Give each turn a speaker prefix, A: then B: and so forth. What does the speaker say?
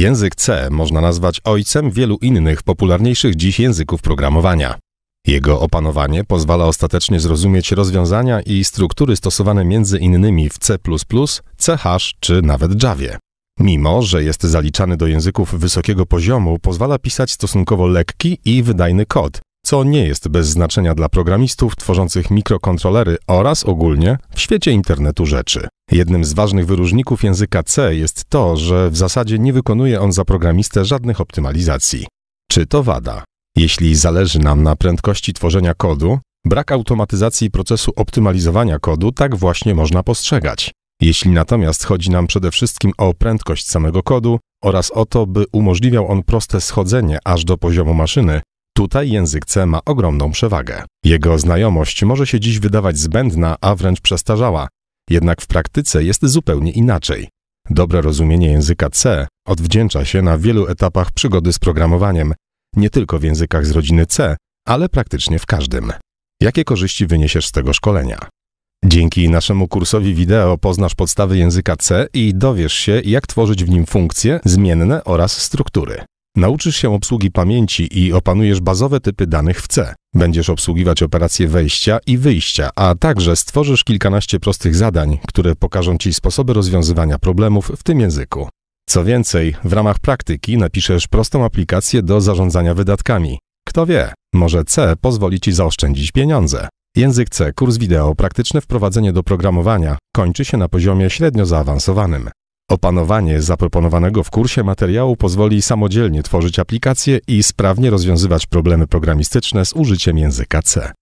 A: Język C można nazwać ojcem wielu innych popularniejszych dziś języków programowania. Jego opanowanie pozwala ostatecznie zrozumieć rozwiązania i struktury stosowane między innymi w C++, CH czy nawet Javie. Mimo, że jest zaliczany do języków wysokiego poziomu, pozwala pisać stosunkowo lekki i wydajny kod, co nie jest bez znaczenia dla programistów tworzących mikrokontrolery oraz ogólnie w świecie internetu rzeczy. Jednym z ważnych wyróżników języka C jest to, że w zasadzie nie wykonuje on za programistę żadnych optymalizacji. Czy to wada? Jeśli zależy nam na prędkości tworzenia kodu, brak automatyzacji procesu optymalizowania kodu tak właśnie można postrzegać. Jeśli natomiast chodzi nam przede wszystkim o prędkość samego kodu oraz o to, by umożliwiał on proste schodzenie aż do poziomu maszyny, tutaj język C ma ogromną przewagę. Jego znajomość może się dziś wydawać zbędna, a wręcz przestarzała, jednak w praktyce jest zupełnie inaczej. Dobre rozumienie języka C odwdzięcza się na wielu etapach przygody z programowaniem, nie tylko w językach z rodziny C, ale praktycznie w każdym. Jakie korzyści wyniesiesz z tego szkolenia? Dzięki naszemu kursowi wideo poznasz podstawy języka C i dowiesz się, jak tworzyć w nim funkcje, zmienne oraz struktury. Nauczysz się obsługi pamięci i opanujesz bazowe typy danych w C. Będziesz obsługiwać operacje wejścia i wyjścia, a także stworzysz kilkanaście prostych zadań, które pokażą Ci sposoby rozwiązywania problemów w tym języku. Co więcej, w ramach praktyki napiszesz prostą aplikację do zarządzania wydatkami. Kto wie, może C pozwoli Ci zaoszczędzić pieniądze. Język C, kurs wideo, praktyczne wprowadzenie do programowania, kończy się na poziomie średnio zaawansowanym. Opanowanie zaproponowanego w kursie materiału pozwoli samodzielnie tworzyć aplikacje i sprawnie rozwiązywać problemy programistyczne z użyciem języka C.